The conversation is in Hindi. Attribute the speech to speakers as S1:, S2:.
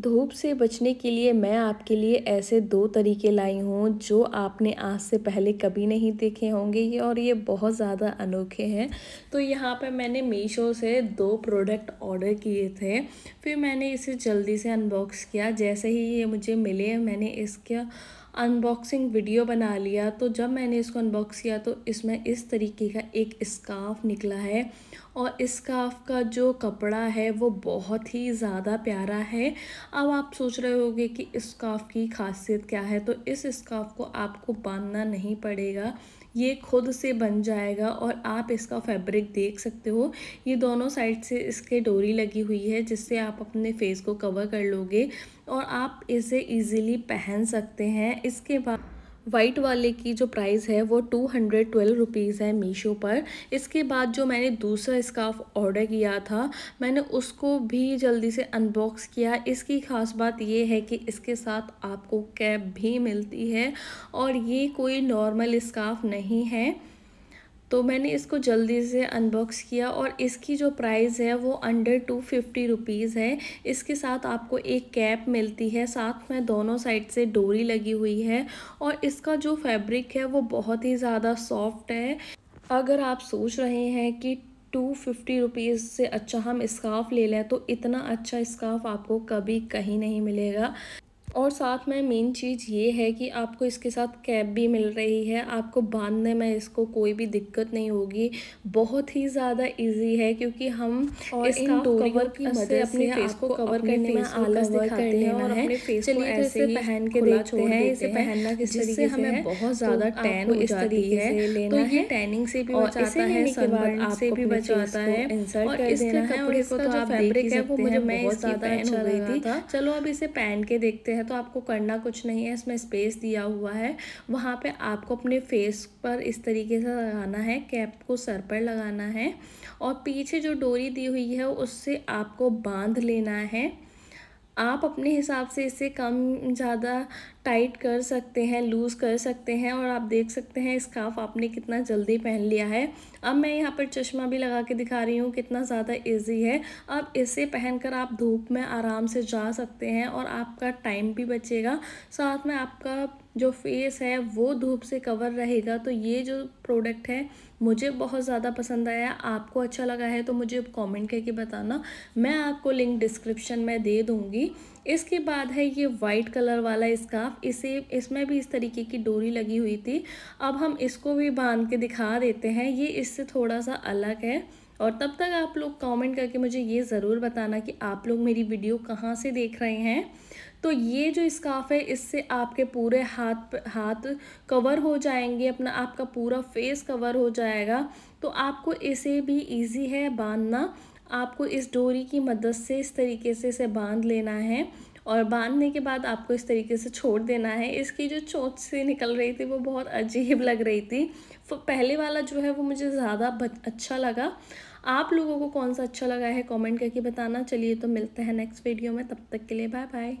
S1: धूप से बचने के लिए मैं आपके लिए ऐसे दो तरीके लाई हूँ जो आपने आज से पहले कभी नहीं देखे होंगे ये और ये बहुत ज़्यादा अनोखे हैं तो यहाँ पर मैंने मीशो से दो प्रोडक्ट ऑर्डर किए थे फिर मैंने इसे जल्दी से अनबॉक्स किया जैसे ही ये मुझे मिले मैंने इसका अनबॉक्सिंग वीडियो बना लिया तो जब मैंने इसको अनबॉक्स किया तो इसमें इस तरीके का एक स्काफ निकला है और स्काफ का जो कपड़ा है वो बहुत ही ज़्यादा प्यारा है अब आप सोच रहे होगे कि स्काफ की खासियत क्या है तो इस स्काफ को आपको बांधना नहीं पड़ेगा ये खुद से बन जाएगा और आप इसका फैब्रिक देख सकते हो ये दोनों साइड से इसके डोरी लगी हुई है जिससे आप अपने फेस को कवर कर लोगे और आप इसे इजीली पहन सकते हैं इसके बाद वाइट वाले की जो प्राइस है वो टू हंड्रेड ट्वेल्व रुपीज़ है मीशो पर इसके बाद जो मैंने दूसरा स्काफ ऑर्डर किया था मैंने उसको भी जल्दी से अनबॉक्स किया इसकी ख़ास बात ये है कि इसके साथ आपको कैप भी मिलती है और ये कोई नॉर्मल स्काफ नहीं है तो मैंने इसको जल्दी से अनबॉक्स किया और इसकी जो प्राइस है वो अंडर टू फिफ्टी रुपीज़ है इसके साथ आपको एक कैप मिलती है साथ में दोनों साइड से डोरी लगी हुई है और इसका जो फैब्रिक है वो बहुत ही ज़्यादा सॉफ्ट है अगर आप सोच रहे हैं कि टू फिफ्टी रुपीज़ से अच्छा हम स्काफ़ ले लें तो इतना अच्छा स्काफ़ आपको कभी कहीं नहीं मिलेगा और साथ में मेन चीज़ ये है कि आपको इसके साथ कैप भी मिल रही है आपको बांधने में इसको कोई भी दिक्कत नहीं होगी बहुत ही ज़्यादा इजी है क्योंकि हम और इसका कवर की मदद से अपने फेस को कवर करने में आलस दिखाते हैं और अपने फेस को ऐसे पहन के देख देखते हैं इसे पहनना किस तरीके से हमें बहुत तो ज़्यादा टैन हो जाती है तो ये टैनिंग से भी बचाता है सनबर्न से भी बचाता है और इसके कपड़े को तो आप देख सकते हैं वो मुझे बहुत ज़्यादा अच्छा लगा था चलो अब इसे पहन के देखते हैं है तो आपको करना कुछ नहीं है इसमें स्पेस दिया हुआ है वहाँ पे आपको अपने फेस पर इस तरीके से लगाना है कैप को सर पर लगाना है और पीछे जो डोरी दी हुई है उससे आपको बांध लेना है आप अपने हिसाब से इसे कम ज़्यादा टाइट कर सकते हैं लूज़ कर सकते हैं और आप देख सकते हैं स्काफ आपने कितना जल्दी पहन लिया है अब मैं यहाँ पर चश्मा भी लगा के दिखा रही हूँ कितना ज़्यादा इजी है अब इसे पहनकर आप धूप में आराम से जा सकते हैं और आपका टाइम भी बचेगा साथ में आपका जो फेस है वो धूप से कवर रहेगा तो ये जो प्रोडक्ट है मुझे बहुत ज़्यादा पसंद आया आपको अच्छा लगा है तो मुझे कमेंट करके बताना मैं आपको लिंक डिस्क्रिप्शन में दे दूँगी इसके बाद है ये वाइट कलर वाला इसका हाफ इसे इसमें भी इस तरीके की डोरी लगी हुई थी अब हम इसको भी बांध के दिखा देते हैं ये इससे थोड़ा सा अलग है और तब तक आप लोग कमेंट करके मुझे ये ज़रूर बताना कि आप लोग मेरी वीडियो कहाँ से देख रहे हैं तो ये जो स्काफ़ है इससे आपके पूरे हाथ हाथ कवर हो जाएंगे अपना आपका पूरा फेस कवर हो जाएगा तो आपको इसे भी इजी है बांधना आपको इस डोरी की मदद से इस तरीके से इसे बांध लेना है और बांधने के बाद आपको इस तरीके से छोड़ देना है इसकी जो चोट से निकल रही थी वो बहुत अजीब लग रही थी पहले वाला जो है वो मुझे ज़्यादा अच्छा लगा आप लोगों को कौन सा अच्छा लगा है कमेंट करके बताना चलिए तो मिलते हैं नेक्स्ट वीडियो में तब तक के लिए बाय बाय